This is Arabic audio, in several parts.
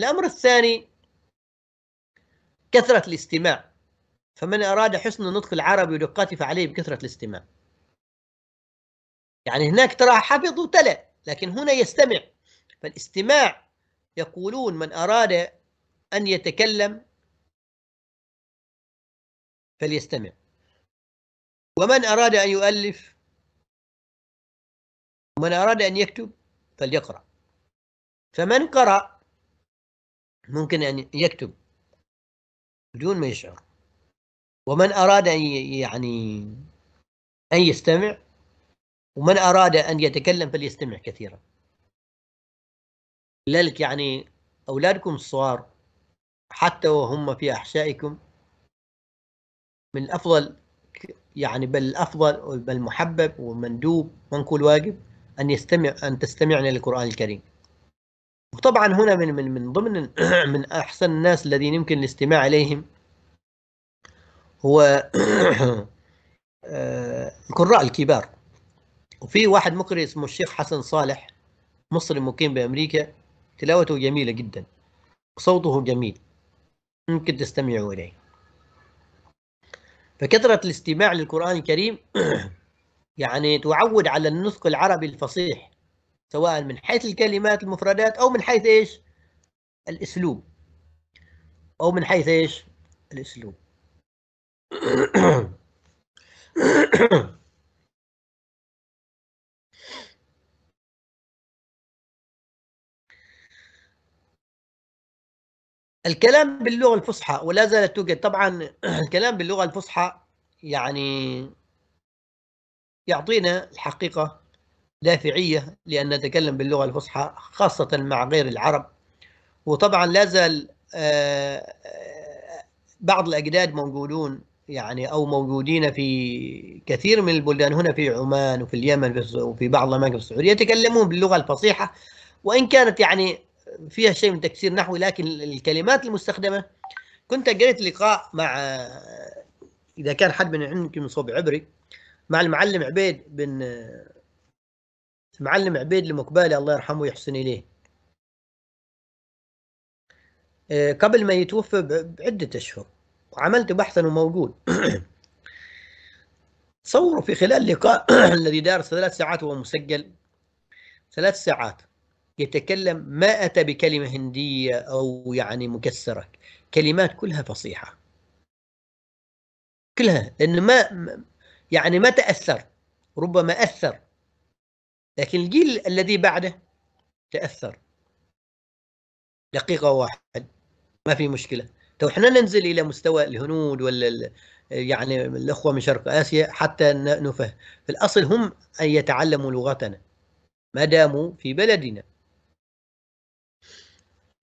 الامر الثاني كثره الاستماع فمن اراد حسن النطق العربي ودقاته فعليه بكثره الاستماع يعني هناك ترى حفظ وتلا لكن هنا يستمع فالاستماع يقولون من اراد ان يتكلم فليستمع ومن اراد ان يؤلف ومن اراد ان يكتب فليقرا فمن قرأ ممكن أن يكتب بدون ما يشعر ومن أراد أن يعني أن يستمع ومن أراد أن يتكلم فليستمع كثيرا لذلك يعني أولادكم الصغار حتى وهم في أحشائكم من الأفضل يعني بل الأفضل بل محبب ومندوب منقول واجب أن يستمع أن تستمعن للقرآن الكريم وطبعا هنا من من من ضمن من احسن الناس الذين يمكن الاستماع اليهم هو آه، القراء الكبار وفي واحد مقرئ اسمه الشيخ حسن صالح مصري مقيم بامريكا تلاوته جميله جدا صوته جميل ممكن تستمعوا اليه فكثره الاستماع للقران الكريم يعني تعود على النطق العربي الفصيح سواء من حيث الكلمات المفردات او من حيث ايش الاسلوب او من حيث ايش الاسلوب الكلام باللغه الفصحى ولا زالت توجد طبعا الكلام باللغه الفصحى يعني يعطينا الحقيقه دافعية لأن نتكلم باللغة الفصحى خاصة مع غير العرب وطبعا لا زال آه، آه، بعض الأجداد موجودون يعني أو موجودين في كثير من البلدان هنا في عمان وفي اليمن وفي بعض الأماكن في السعودية يتكلمون باللغة الفصيحة وإن كانت يعني فيها شيء من تكسير نحوي لكن الكلمات المستخدمة كنت قريت لقاء مع إذا كان حد من عندكم صوب عبري مع المعلم عبيد بن معلم عبيد المقبالي الله يرحمه ويحسن إليه آه، قبل ما يتوفى بعدة أشهر وعملت بحثا وموجود تصوروا في خلال لقاء الذي دار ثلاث ساعات وهو مسجل ثلاث ساعات يتكلم ما أتى بكلمة هندية أو يعني مكسرة كلمات كلها فصيحة كلها إن ما يعني ما تأثر ربما أثر لكن الجيل الذي بعده تاثر دقيقه واحد ما في مشكله تو احنا ننزل الى مستوى الهنود ولا يعني الاخوه من شرق اسيا حتى نفهم في الاصل هم ان يتعلموا لغتنا ما داموا في بلدنا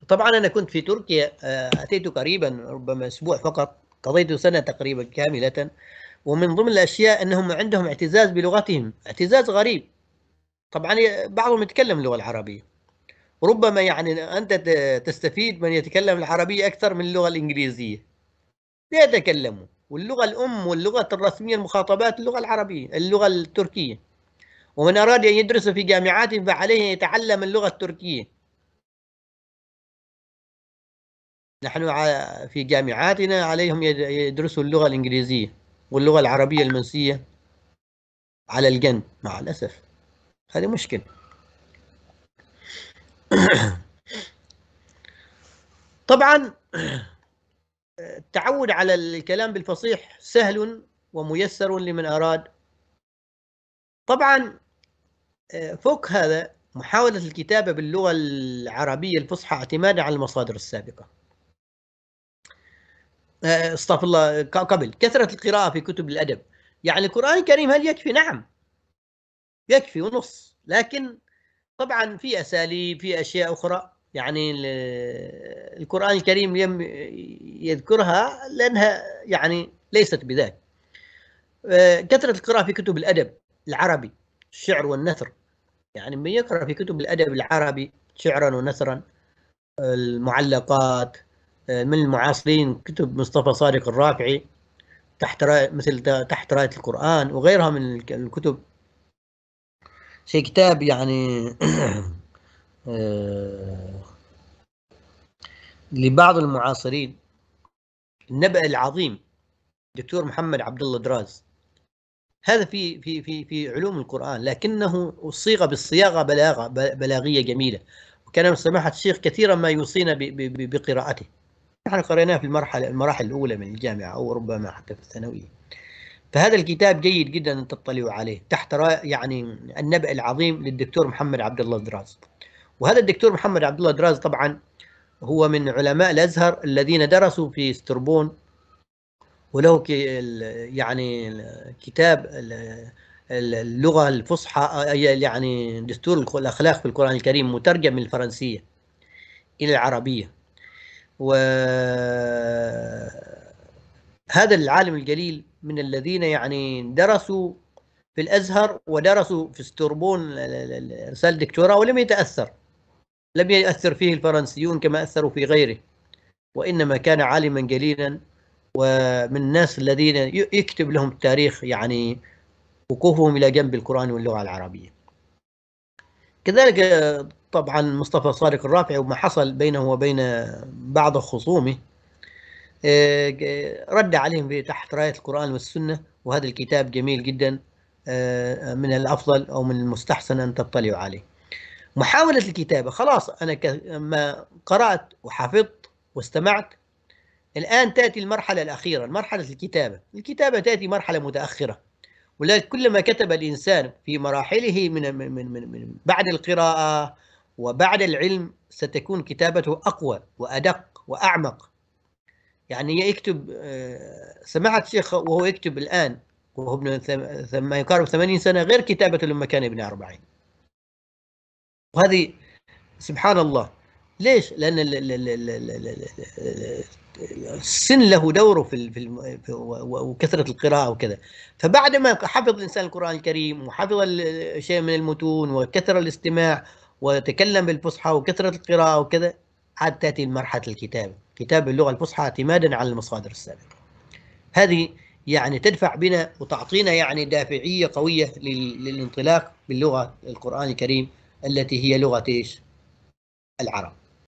طبعا انا كنت في تركيا آه، اتيت قريبا ربما اسبوع فقط قضيت سنه تقريبا كامله ومن ضمن الاشياء انهم عندهم اعتزاز بلغتهم اعتزاز غريب طبعا بعضهم يتكلم اللغه العربيه ربما يعني انت تستفيد من يتكلم العربيه اكثر من اللغه الانجليزيه لا يتكلموا واللغه الام واللغه الرسميه المخاطبات اللغه العربيه اللغه التركيه ومن اراد ان يدرس في جامعات فعليه ان يتعلم اللغه التركيه نحن في جامعاتنا عليهم يدرسوا اللغه الانجليزيه واللغه العربيه المنسيه على الجنب مع الاسف هذه مشكلة طبعا التعود على الكلام بالفصيح سهل وميسر لمن أراد طبعا فوق هذا محاولة الكتابة باللغة العربية الفصحى اعتمادا على المصادر السابقة استغفر الله قبل كثرة القراءة في كتب الأدب يعني القرآن الكريم هل يكفي؟ نعم يكفي ونص لكن طبعا في اساليب في اشياء اخرى يعني القران الكريم يذكرها لانها يعني ليست بذاك آه، كثره القراءه في كتب الادب العربي الشعر والنثر يعني من يقرا في كتب الادب العربي شعرا ونثرا المعلقات آه، من المعاصرين كتب مصطفى صادق الرافعي تحت مثل تحت رايه القران وغيرها من الكتب شيء كتاب يعني آه، لبعض المعاصرين النبأ العظيم دكتور محمد عبد الله دراز هذا في في في في علوم القرآن لكنه صيغ بالصياغة بلاغة بلاغية جميلة وكان سماحة الشيخ كثيرا ما يوصينا بقراءته نحن قريناه في المرحلة المراحل الأولى من الجامعة أو ربما حتى في الثانوية فهذا الكتاب جيد جدا ان تطلعوا عليه تحت يعني النبأ العظيم للدكتور محمد عبد الله دراز وهذا الدكتور محمد عبد الله دراز طبعا هو من علماء الازهر الذين درسوا في ستربون وله يعني كتاب اللغه الفصحى يعني دستور الاخلاق في القران الكريم مترجم من الفرنسيه الى العربيه و هذا العالم الجليل من الذين يعني درسوا في الازهر ودرسوا في ستربون رساله دكتوراه ولم يتاثر لم يؤثر فيه الفرنسيون كما أثروا في غيره وإنما كان عالما جليلا ومن الناس الذين يكتب لهم التاريخ يعني وقوفهم إلى جنب القرآن واللغة العربية كذلك طبعا مصطفى صادق الرافعي وما حصل بينه وبين بعض خصومه آه، رد عليهم تحت راية القرآن والسنة وهذا الكتاب جميل جدا آه، من الأفضل أو من المستحسن أن تطلعوا عليه محاولة الكتابة خلاص أنا ما قرأت وحفظت واستمعت الآن تأتي المرحلة الأخيرة مرحلة الكتابة الكتابة تأتي مرحلة متأخرة ولكن كلما كتب الإنسان في مراحله من, من, من, من بعد القراءة وبعد العلم ستكون كتابته أقوى وأدق وأعمق يعني يكتب آه، سمعت شيخ وهو يكتب الآن وهو ابن ما يقارب 80 سنة غير كتابته لما كان ابن 40 وهذه سبحان الله ليش؟ لأن السن له دوره في في وكثرة القراءة وكذا فبعدما حفظ الإنسان القرآن الكريم وحفظ شيء من المتون وكثر الاستماع وتكلم بالفصحى وكثرة القراءة وكذا عاد تأتي مرحلة الكتابة كتاب اللغة الفصحى اعتمادا على المصادر السابقة هذه يعني تدفع بنا وتعطينا يعني دافعية قوية للانطلاق باللغة القرآن الكريم التي هي لغة العرب